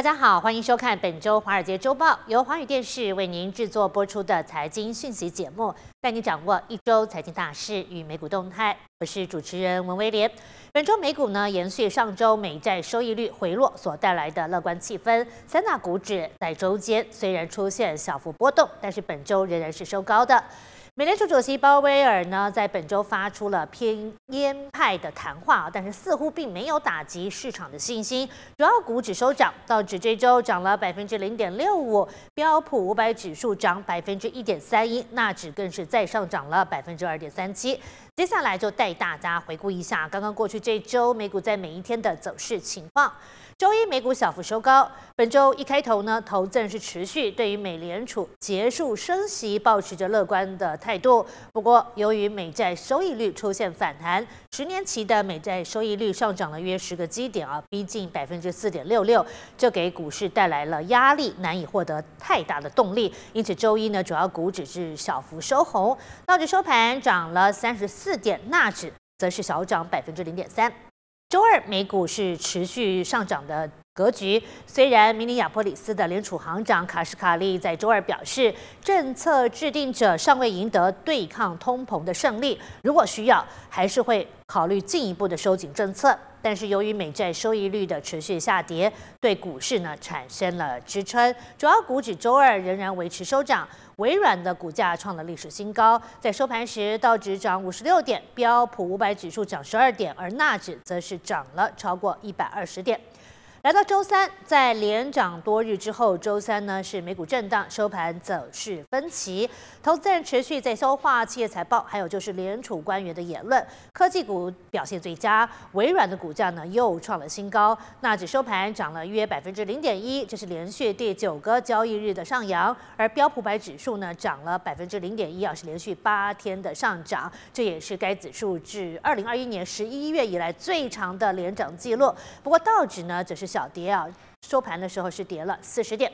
大家好，欢迎收看本周《华尔街周报》，由华语电视为您制作播出的财经讯息节目，带你掌握一周财经大事与美股动态。我是主持人文威廉。本周美股呢，延续上周美债收益率回落所带来的乐观气氛，三大股指在周间虽然出现小幅波动，但是本周仍然是收高的。美联储主席鲍威尔呢，在本周发出了偏鹰派的谈话，但是似乎并没有打击市场的信心。主要股指收涨，道指这周涨了百分之零点六五，标普五百指数涨百分之一点三一，纳指更是再上涨了百分之二点三七。接下来就带大家回顾一下刚刚过去这周美股在每一天的走势情况。周一美股小幅收高，本周一开头呢，投资人是持续对于美联储结束升息保持着乐观的态度。不过，由于美债收益率出现反弹，十年期的美债收益率上涨了约十个基点啊，逼近百分之四点六六，这给股市带来了压力，难以获得太大的动力。因此，周一呢，主要股指是小幅收红，道指收盘涨了三十四。四点纳指则是小涨百分之零点三。周二美股是持续上涨的格局，虽然明尼亚波里斯的联储行长卡什卡利在周二表示，政策制定者尚未赢得对抗通膨的胜利，如果需要，还是会考虑进一步的收紧政策。但是由于美债收益率的持续下跌，对股市呢产生了支撑，主要股指周二仍然维持收涨。微软的股价创了历史新高，在收盘时，道指涨五十六点，标普五百指数涨十二点，而纳指则是涨了超过一百二十点。来到周三，在连涨多日之后，周三呢是美股震荡，收盘走势分歧。投资人持续在消化企业财报，还有就是联储官员的言论。科技股表现最佳，微软的股价呢又创了新高，纳指收盘涨了约百分之零点一，这是连续第九个交易日的上扬。而标普百指数呢涨了百分之零点一，也是连续八天的上涨，这也是该指数至二零二一年十一月以来最长的连涨记录。不过道指呢则是。小跌啊！收盘的时候是跌了四十点。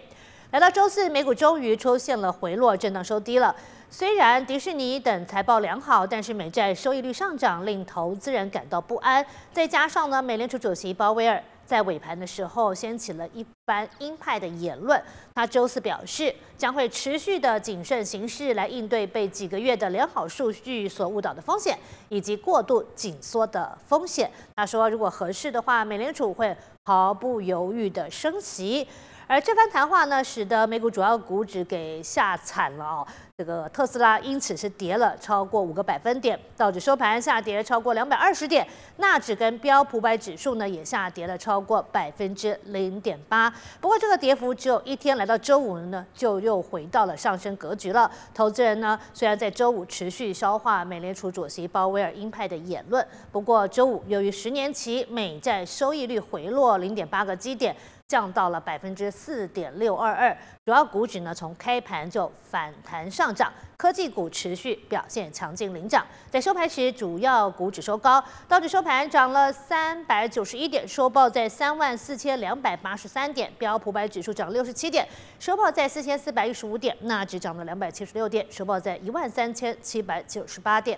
来到周四，美股终于出现了回落，震荡收低了。虽然迪士尼等财报良好，但是美债收益率上涨令投资人感到不安。再加上呢，美联储主席鲍威尔在尾盘的时候掀起了一番鹰派的言论。他周四表示，将会持续的谨慎行事来应对被几个月的良好数据所误导的风险，以及过度紧缩的风险。他说，如果合适的话，美联储会。毫不犹豫的升息。而这番谈话呢，使得美股主要股指给吓惨了哦。这个特斯拉因此是跌了超过五个百分点，道指收盘下跌超过两百二十点。纳指跟标普百指数呢也下跌了超过百分之零点八。不过这个跌幅只有一天，来到周五呢就又回到了上升格局了。投资人呢虽然在周五持续消化美联储主席鲍威尔鹰派的言论，不过周五由于十年期美债收益率回落零点八个基点。降到了百分之四点六二二，主要股指呢从开盘就反弹上涨，科技股持续表现强劲领涨，在收盘时主要股指收高，道指收盘涨了三百九十一点，收报在三万四千两百八十三点，标普百指数涨六十七点，收报在四千四百一十五点，纳指涨了两百七十六点，收报在一万三千七百九十八点。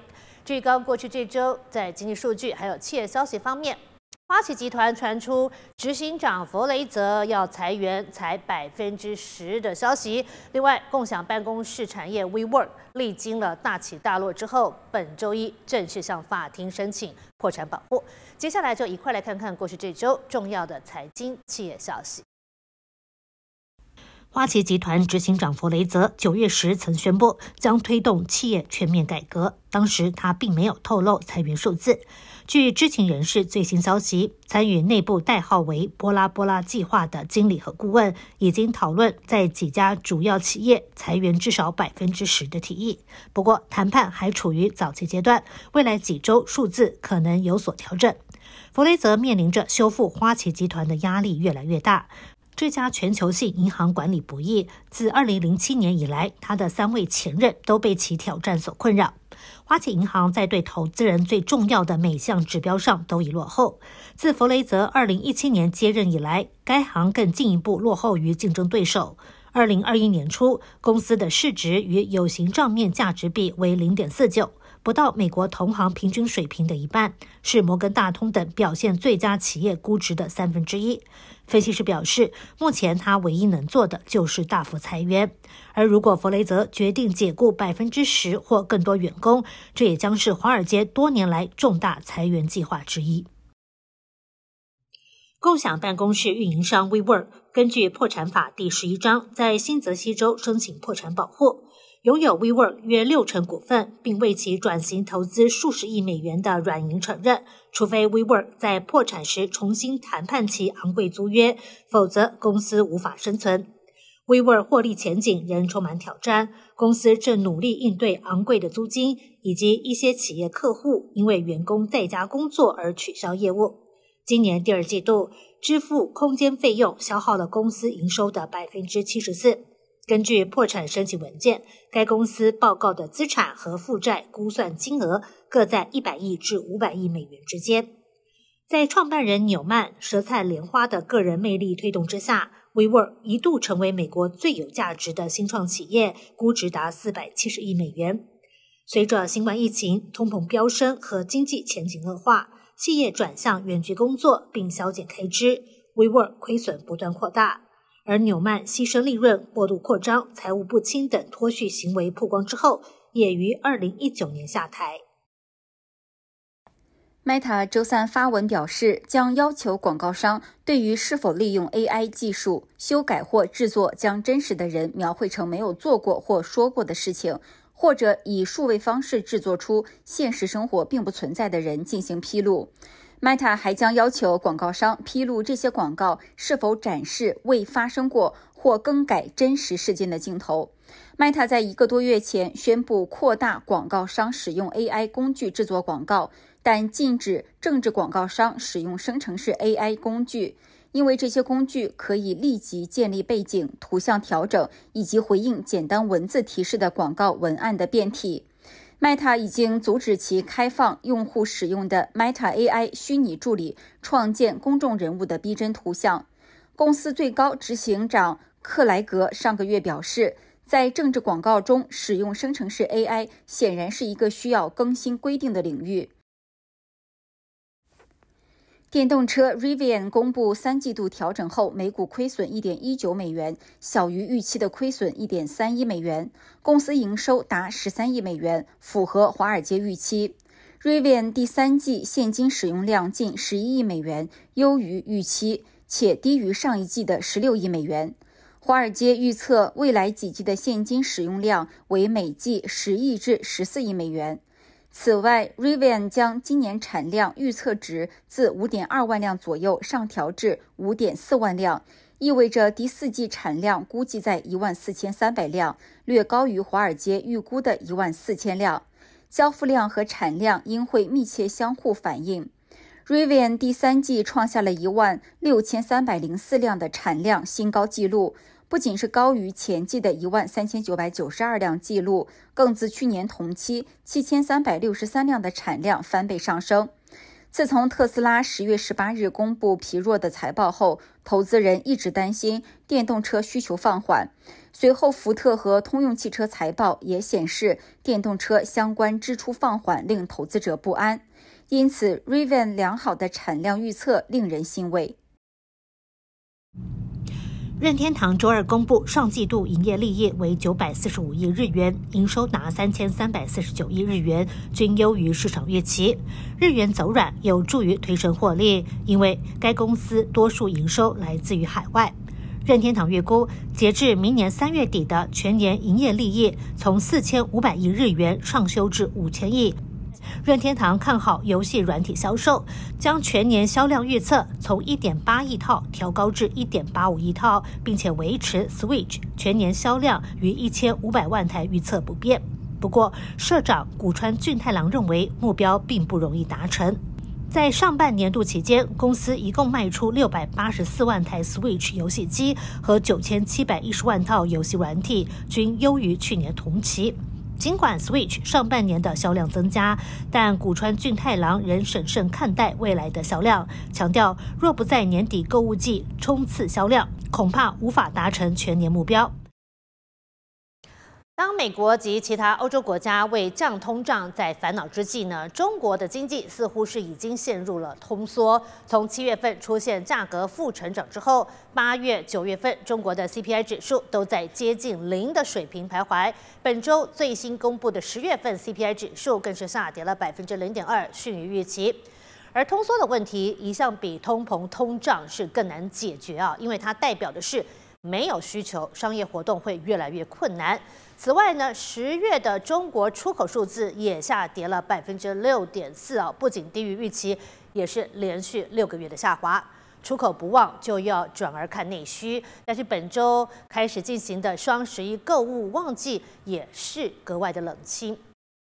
于刚过去这周，在经济数据还有企业消息方面。花旗集团传出执行长弗雷泽要裁员裁百分之十的消息。另外，共享办公室产业 WeWork 历经了大起大落之后，本周一正式向法庭申请破产保护。接下来就一块来看看过去这周重要的财经企业消息。花旗集团执行长弗雷泽九月时曾宣布将推动企业全面改革，当时他并没有透露裁员数字。据知情人士最新消息，参与内部代号为“波拉波拉”计划的经理和顾问已经讨论在几家主要企业裁员至少百分之十的提议。不过，谈判还处于早期阶段，未来几周数字可能有所调整。弗雷泽面临着修复花旗集团的压力越来越大。这家全球性银行管理不易。自2007年以来，他的三位前任都被其挑战所困扰。花旗银行在对投资人最重要的每项指标上都已落后。自弗雷泽2017年接任以来，该行更进一步落后于竞争对手。2021年初，公司的市值与有形账面价值比为0.49。不到美国同行平均水平的一半，是摩根大通等表现最佳企业估值的三分之一。分析师表示，目前他唯一能做的就是大幅裁员。而如果弗雷泽决定解雇百分之十或更多员工，这也将是华尔街多年来重大裁员计划之一。共享办公室运营商 WeWork 根据破产法第十一章，在新泽西州申请破产保护。拥有 WeWork 约六成股份，并为其转型投资数十亿美元的软银承认，除非 WeWork 在破产时重新谈判其昂贵租约，否则公司无法生存。WeWork 获利前景仍充满挑战，公司正努力应对昂贵的租金以及一些企业客户因为员工在家工作而取消业务。今年第二季度支付空间费用消耗了公司营收的百分之七十四。根据破产申请文件，该公司报告的资产和负债估算金额各在一百亿至五百亿美元之间。在创办人纽曼舌灿莲花的个人魅力推动之下，WeWork 一度成为美国最有价值的新创企业，估值达四百七十亿美元。随着新冠疫情、通膨飙升和经济前景恶化，企业转向远距工作并削减开支，WeWork 亏损不断扩大。而纽曼牺牲利润、过度扩张、财务不清等脱序行为曝光之后，也于二零一九年下台。Meta 周三发文表示，将要求广告商对于是否利用 AI 技术修改或制作将真实的人描绘成没有做过或说过的事情，或者以数位方式制作出现实生活并不存在的人进行披露。Meta 还将要求广告商披露这些广告是否展示未发生过或更改真实事件的镜头。Meta 在一个多月前宣布扩大广告商使用 AI 工具制作广告，但禁止政治广告商使用生成式 AI 工具，因为这些工具可以立即建立背景、图像调整以及回应简单文字提示的广告文案的变体。Meta 已经阻止其开放用户使用的 Meta AI 虚拟助理创建公众人物的逼真图像。公司最高执行长克莱格上个月表示，在政治广告中使用生成式 AI 显然是一个需要更新规定的领域。电动车 Rivian 公布三季度调整后每股亏损1.19美元，小于预期的亏损1 3一美元。公司营收达13亿美元，符合华尔街预期。Rivian 第三季现金使用量近11亿美元，优于预期，且低于上一季的16亿美元。华尔街预测未来几季的现金使用量为每季10亿至14亿美元。此外 r a i a n 将今年产量预测值自五点二万辆左右上调至五点四万辆，意味着第四季产量估计在一万四千三百辆，略高于华尔街预估的一万四千辆。交付量和产量应会密切相互反映。Rivian 第三季创下了一万六千三百零四辆的产量新高纪录，不仅是高于前季的一万三千九百九十二辆纪录，更自去年同期七千三百六十三辆的产量翻倍上升。自从特斯拉十月十八日公布疲弱的财报后，投资人一直担心电动车需求放缓。随后，福特和通用汽车财报也显示电动车相关支出放缓，令投资者不安。因此，Raven 良好的产量预测令人欣慰。任天堂周二公布上季度营业利益为九百四十五亿日元，营收达三千三百四十九亿日元，均优于市场预期。日元走软有助于推升获利，因为该公司多数营收来自于海外。任天堂预估截至明年三月底的全年营业利益从四千五百亿日元创修至五千亿。任天堂看好游戏软体销售，将全年销量预测从一点八亿套调高至一点八五亿套，并且维持 Switch 全年销量于一千五百万台预测不变。不过，社长古川俊太郎认为目标并不容易达成。在上半年度期间，公司一共卖出六百八十四万台 Switch 游戏机和九千七百一十万套游戏软体，均优于去年同期。尽管 Switch 上半年的销量增加，但古川俊太郎仍审慎看待未来的销量，强调若不在年底购物季冲刺销量，恐怕无法达成全年目标。当美国及其他欧洲国家为降通胀在烦恼之际呢，中国的经济似乎是已经陷入了通缩。从七月份出现价格负成长之后，八月、九月份中国的 CPI 指数都在接近零的水平徘徊。本周最新公布的十月份 CPI 指数更是下跌了百分之零点二，逊于预期。而通缩的问题一向比通膨、通胀是更难解决啊，因为它代表的是。没有需求，商业活动会越来越困难。此外呢，十月的中国出口数字也下跌了百分之六点四啊，不仅低于预期，也是连续六个月的下滑。出口不旺，就要转而看内需。但是本周开始进行的双十一购物旺季也是格外的冷清。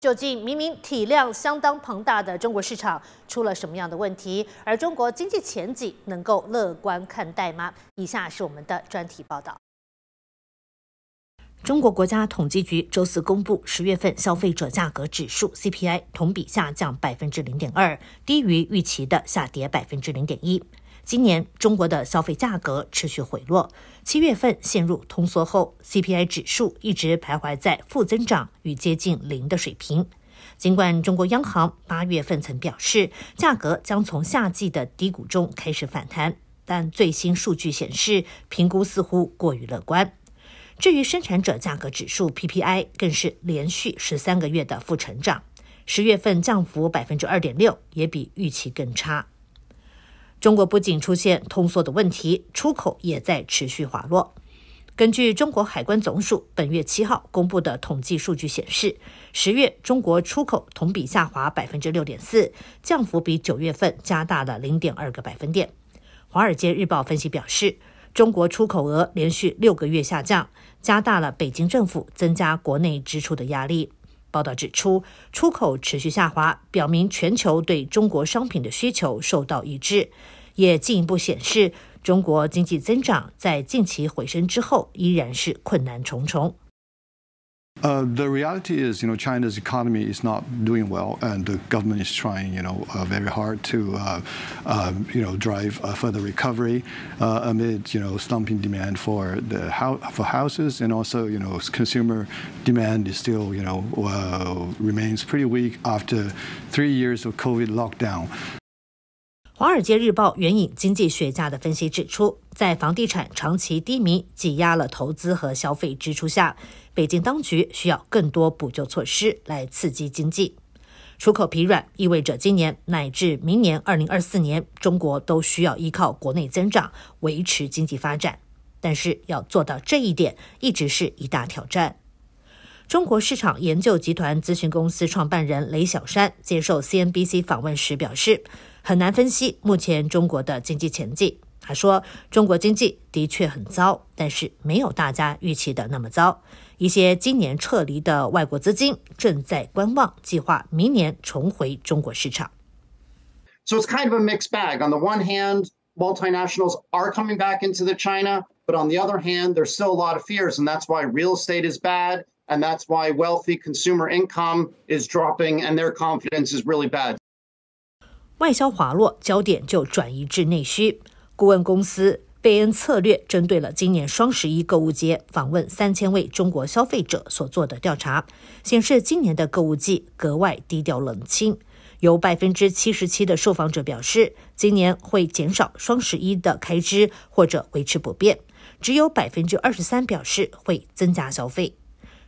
究竟明明体量相当庞大的中国市场出了什么样的问题？而中国经济前景能够乐观看待吗？以下是我们的专题报道。中国国家统计局周四公布，十月份消费者价格指数 CPI 同比下降百分之零点二，低于预期的下跌百分之零点一。今年中国的消费价格持续回落，七月份陷入通缩后，CPI 指数一直徘徊在负增长与接近零的水平。尽管中国央行八月份曾表示价格将从夏季的低谷中开始反弹，但最新数据显示评估似乎过于乐观。至于生产者价格指数 PPI 更是连续十三个月的负成长，十月份降幅百分之二点六，也比预期更差。中国不仅出现通缩的问题，出口也在持续滑落。根据中国海关总署本月七号公布的统计数据显示，十月中国出口同比下滑百分之六点四，降幅比九月份加大了零点二个百分点。华尔街日报分析表示，中国出口额连续六个月下降，加大了北京政府增加国内支出的压力。报道指出，出口持续下滑，表明全球对中国商品的需求受到抑制。也进一步显示，中国经济增长在近期回升之后，依然是困难重重。Uh, the reality is, you know, China's economy is not doing well, and the government is trying, you know, uh, very hard to, uh, um, you know, drive further recovery uh, amid, you know, slumping demand for the house for houses, and also, you know, consumer demand is still, you know, uh, remains pretty weak after three years of COVID lockdown.《华尔街日报》援引经济学家的分析指出，在房地产长期低迷、挤压了投资和消费支出下，北京当局需要更多补救措施来刺激经济。出口疲软意味着今年乃至明年（二零二四年），中国都需要依靠国内增长维持经济发展。但是要做到这一点，一直是一大挑战。中国市场研究集团咨询公司创办人雷小山接受 CNBC 访问时表示。So it's kind of a mixed bag. On the one hand, multinationals are coming back into the China, but on the other hand, there's still a lot of fears, and that's why real estate is bad, and that's why wealthy consumer income is dropping, and their confidence is really bad. 外销滑落，焦点就转移至内需。顾问公司贝恩策略针对了今年双十一购物节访问三千位中国消费者所做的调查，显示今年的购物季格外低调冷清。有百分之七十七的受访者表示，今年会减少双十一的开支或者维持不变，只有百分之二十三表示会增加消费。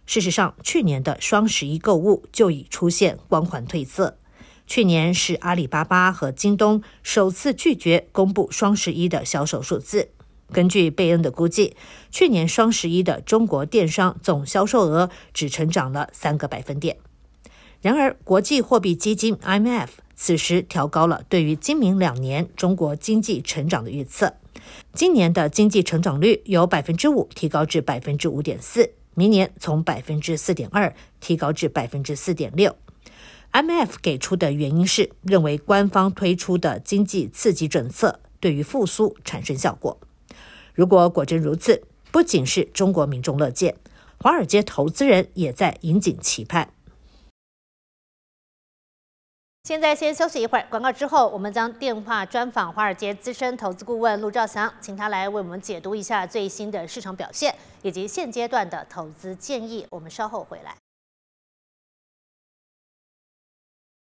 事实上，去年的双十一购物就已出现光环褪色。去年是阿里巴巴和京东首次拒绝公布双十一的销售数字。根据贝恩的估计，去年双十一的中国电商总销售额只成长了三个百分点。然而，国际货币基金 IMF 此时调高了对于今明两年中国经济成长的预测，今年的经济成长率由百分之五提高至百分之五点四，明年从百分之四点二提高至百分之四点六。M.F. 给出的原因是，认为官方推出的经济刺激政策对于复苏产生效果。如果果真如此，不仅是中国民众乐见，华尔街投资人也在引颈期盼。现在先休息一会儿，广告之后，我们将电话专访华尔街资深投资顾问陆兆祥，请他来为我们解读一下最新的市场表现以及现阶段的投资建议。我们稍后回来。